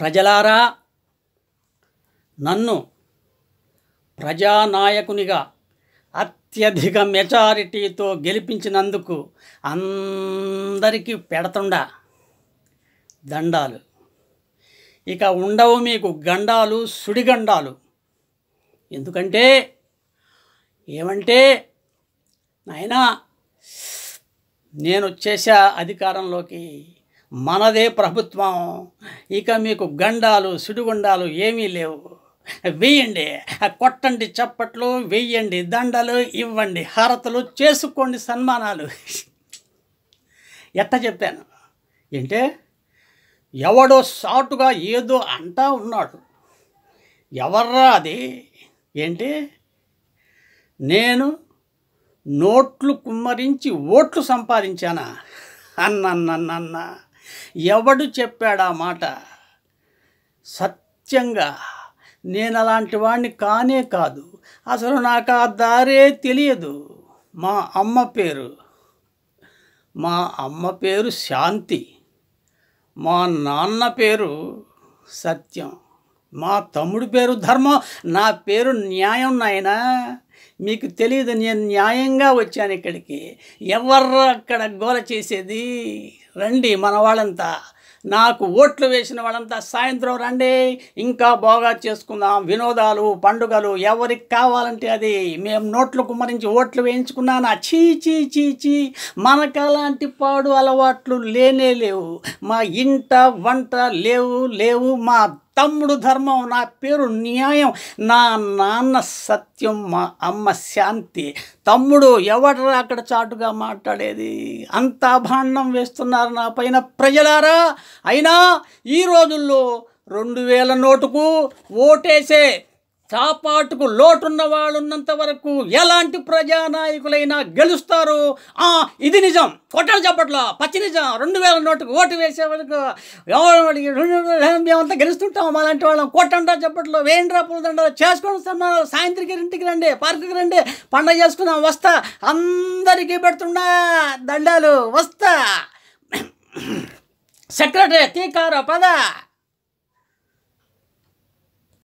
ప్రజలారా నన్ను ప్రజానాయకునిగా అత్యధిక మెజారిటీతో గెలిపించినందుకు అందరికీ పెడతుండా దండాలు ఇక ఉండవు మీకు గండాలు సుడిగండాలు ఎందుకంటే ఏమంటే నాయనా నేను వచ్చేసా అధికారంలోకి మనదే ప్రభుత్వం ఇక మీకు గండాలు సిడుగుండాలు ఏమీ లేవు వేయండి కొట్టండి చప్పట్లు వేయండి దండలు ఇవ్వండి హారతలు చేసుకోండి సన్మానాలు ఎట్ట చెప్పాను ఏంటే ఎవడో సాటుగా ఏదో అంటా ఉన్నాడు ఎవర్రా అది ఏంటి నేను నోట్లు కుమ్మరించి ఓట్లు సంపాదించానా అన్నన్నన్నన్నా ఎవడు చెప్పాడు ఆ మాట సత్యంగా నేను అలాంటి వాడిని కానే కాదు అసలు నాకు ఆ దారే తెలియదు మా అమ్మ పేరు మా అమ్మ పేరు శాంతి మా నాన్న పేరు సత్యం మా తమ్ముడు పేరు ధర్మం నా పేరు న్యాయం నాయనా మీకు తెలియదు నేను న్యాయంగా వచ్చాను ఇక్కడికి ఎవర్రా అక్కడ గోల చేసేది రండి మన వాళ్ళంతా నాకు ఓట్లు వేసిన వాళ్ళంతా సాయంత్రం రండి ఇంకా బాగా చేసుకుందాం వినోదాలు పండుగలు ఎవరికి కావాలంటే అది మేము నోట్లు కుమ్మరించి ఓట్లు వేయించుకున్నాను చీ చీ చీ చీ మనకలాంటి పాడు అలవాట్లు లేనే లేవు మా ఇంట వంట లేవు లేవు మా తమ్ముడు ధర్మం నా పేరు న్యాయం నా నాన్న సత్యం మా అమ్మ శాంతి తమ్ముడు ఎవడరా అక్కడ చాటుగా మాట్లాడేది అంతా భాండం వేస్తున్నారు నా పైన ప్రజలారా అయినా ఈ రోజుల్లో రెండు వేల నోటుకు ఓటేసే చాపాటుకు లోటున్న వాళ్ళు ఉన్నంత వరకు ఎలాంటి ప్రజానాయకులైనా గెలుస్తారు ఇది నిజం కొట్టడం చెప్పట్లో పచ్చి నిజం రెండు వేల నోటుకు ఓటు వేసే వరకు మేమంతా గెలుస్తుంటాం అలాంటి వాళ్ళం కొట్టండా చెప్పట్లో వేయండ్రా పూలదండలు చేసుకోండి సన్నాలు సాయంత్రికి ఇంటికి రండి పార్కుకి రండి పండగ చేసుకుందాం వస్తా అందరికీ పెడుతున్నా దండాలు వస్తా సెక్రటరీ తీకార పద